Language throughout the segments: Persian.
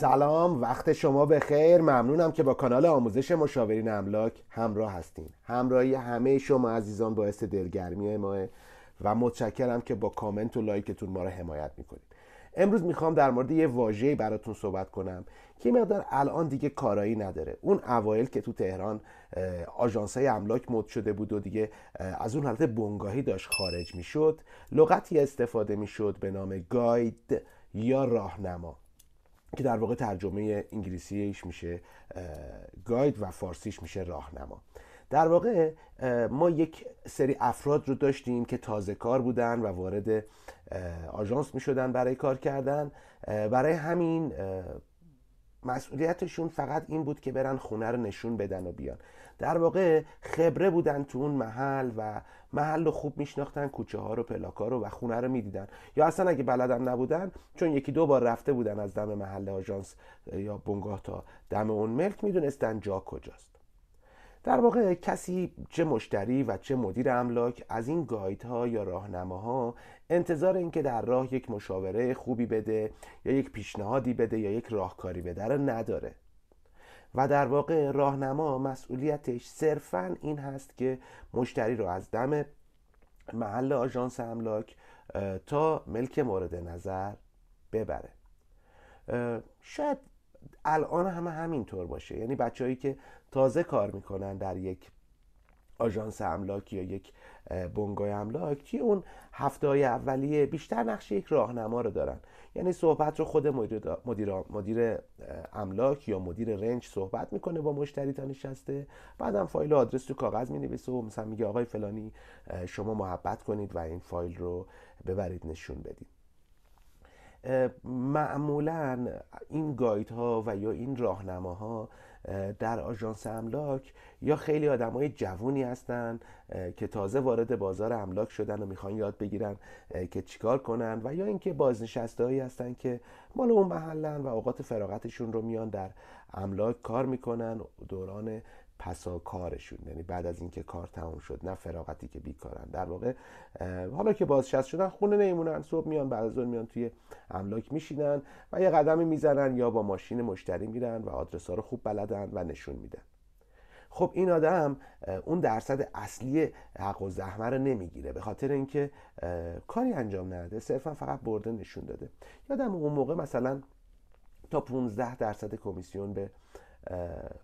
سلام وقت شما به خیر ممنونم که با کانال آموزش مشاورین املاک همراه هستین همراهی همه شما عزیزان باعث دلگرمی ماه و متشکرم که با کامنت و لایکتون ما رو حمایت میکنید امروز میخوام در مورد یه واژه‌ای براتون صحبت کنم که مقدار الان دیگه کارایی نداره اون اوایل که تو تهران آژانس‌های املاک مد شده بود و دیگه از اون حالت بنگاهی داشت خارج میشد لغتی استفاده میشد به نام گاید یا راهنما که در واقع ترجمه انگلیسیش میشه گاید و فارسیش میشه راهنما در واقع ما یک سری افراد رو داشتیم که تازه کار بودن و وارد آژانس می برای کار کردن برای همین مسئولیتشون فقط این بود که برن خونه رو نشون بدن و بیان در واقع خبره بودن تو اون محل و محل رو خوب میشناختن کوچه ها رو ها رو و خونه رو میدیدن یا اصلا اگه بلدم نبودن چون یکی دو بار رفته بودن از دم محل آژانس یا بنگاه تا دم اون ملک میدونستن جا کجاست در واقع کسی چه مشتری و چه مدیر املاک از این ها یا راهنماها انتظار اینکه در راه یک مشاوره خوبی بده یا یک پیشنهادی بده یا یک راهکاری بده را نداره و در واقع راهنما مسئولیتش صرفا این هست که مشتری رو از دم محل آژانس املاک تا ملک مورد نظر ببره شاید الان همه همینطور باشه یعنی بچههایی که تازه کار میکنن در یک آژانس املاک یا یک بنگاه املاک توی اون هفته های اولیه بیشتر نقش یک راهنما رو دارن یعنی صحبت رو خود مدیر, مدیر, املاک یا مدیر رنج صحبت میکنه با مشتری تا نشسته بعدم فایل آدرس تو کاغذ مینویسه و مثلا میگه آقای فلانی شما محبت کنید و این فایل رو ببرید نشون بدید معمولا این گاید ها و یا این راهنماها در آژانس املاک یا خیلی آدم های جوونی هستن که تازه وارد بازار املاک شدن و میخوان یاد بگیرن که چیکار کنن و یا اینکه بازنشسته هایی هستن که مال اون محلن و اوقات فراغتشون رو میان در املاک کار میکنن دوران پسا کارشون یعنی بعد از اینکه کار تموم شد نه فراغتی که بیکارن در واقع حالا که بازشست شدن خونه نمیمونن صبح میان بعد از اون میان توی املاک میشینن و یه قدمی میزنن یا با ماشین مشتری میرن و ها رو خوب بلدن و نشون میدن خب این آدم اون درصد اصلی حق و زحمه رو نمیگیره به خاطر اینکه کاری انجام نداده. صرفا فقط برده نشون داده یادم اون موقع مثلا تا 15 درصد کمیسیون به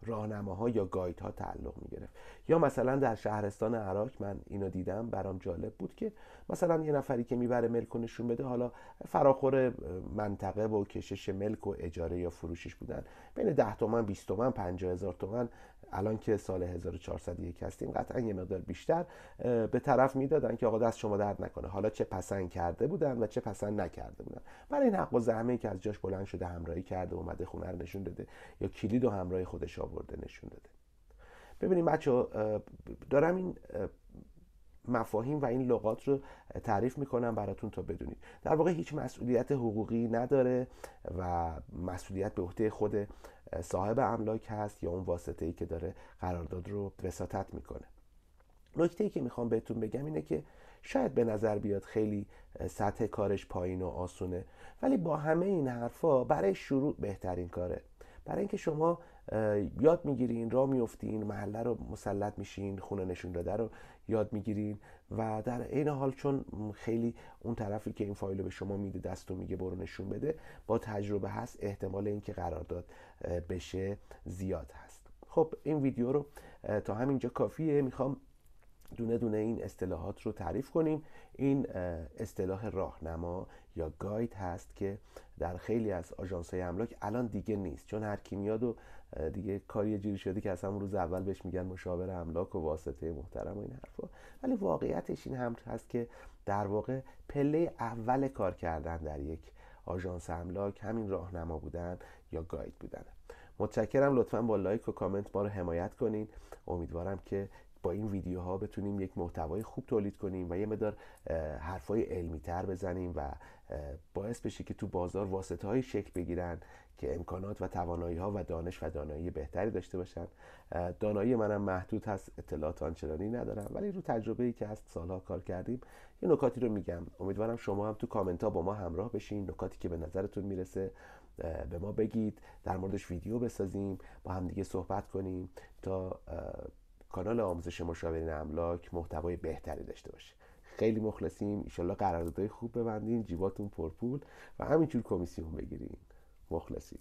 راهنماها یا ها تعلق می گرفت یا مثلا در شهرستان عراق من اینو دیدم برام جالب بود که مثلا یه نفری که میبره ملک نشون بده حالا فراخور منطقه و کشش ملک و اجاره یا فروشش بودن بین 10 تومن 20 تومن 50 هزار تومن الان که سال 1401 هستیم قطعا یه مقدار بیشتر به طرف میدادن که آقا دست شما درد نکنه حالا چه پسند کرده بودن و چه پسند نکرده بودن برای این حق و زحمه که از جاش بلند شده همراهی کرده اومده خونه رو نشون داده یا کلید و هم همراه خودش آورده نشون داده ببینیم بچه دارم این مفاهیم و این لغات رو تعریف میکنم براتون تا بدونید در واقع هیچ مسئولیت حقوقی نداره و مسئولیت به عهده خود صاحب املاک هست یا اون واسطه ای که داره قرارداد رو وساطت میکنه نکته ای که میخوام بهتون بگم اینه که شاید به نظر بیاد خیلی سطح کارش پایین و آسونه ولی با همه این حرفا برای شروع بهترین کاره برای اینکه شما یاد میگیرین را میفتین محله رو مسلط میشین خونه نشون داده رو یاد میگیرین و در عین حال چون خیلی اون طرفی که این فایل رو به شما میده دست و میگه برو نشون بده با تجربه هست احتمال اینکه قرارداد بشه زیاد هست خب این ویدیو رو تا همینجا کافیه میخوام دونه دونه این اصطلاحات رو تعریف کنیم این اصطلاح راهنما یا گاید هست که در خیلی از آژانس های املاک الان دیگه نیست چون هر کی میاد و دیگه کاری جوری شده که اصلا همون روز اول بهش میگن مشاور املاک و واسطه محترم و این حرفا ولی واقعیتش این هم هست که در واقع پله اول کار کردن در یک آژانس املاک همین راهنما بودن یا گاید بودن متشکرم لطفا با لایک و کامنت ما رو حمایت کنین امیدوارم که با این ویدیوها بتونیم یک محتوای خوب تولید کنیم و یه مدار حرفای علمی تر بزنیم و باعث بشه که تو بازار واسطه های شکل بگیرن که امکانات و توانایی ها و دانش و دانایی بهتری داشته باشن دانایی منم محدود هست اطلاعات آنچنانی ندارم ولی رو تجربه ای که هست سالها کار کردیم یه نکاتی رو میگم امیدوارم شما هم تو کامنت ها با ما همراه بشین نکاتی که به نظرتون میرسه به ما بگید در موردش ویدیو بسازیم با همدیگه صحبت کنیم تا کانال آموزش مشاورین املاک محتوای بهتری داشته باشه خیلی مخلصیم ایشالله قراردادهای خوب ببندین جیباتون پرپول و همینجور کمیسیون بگیریم. مخلصیم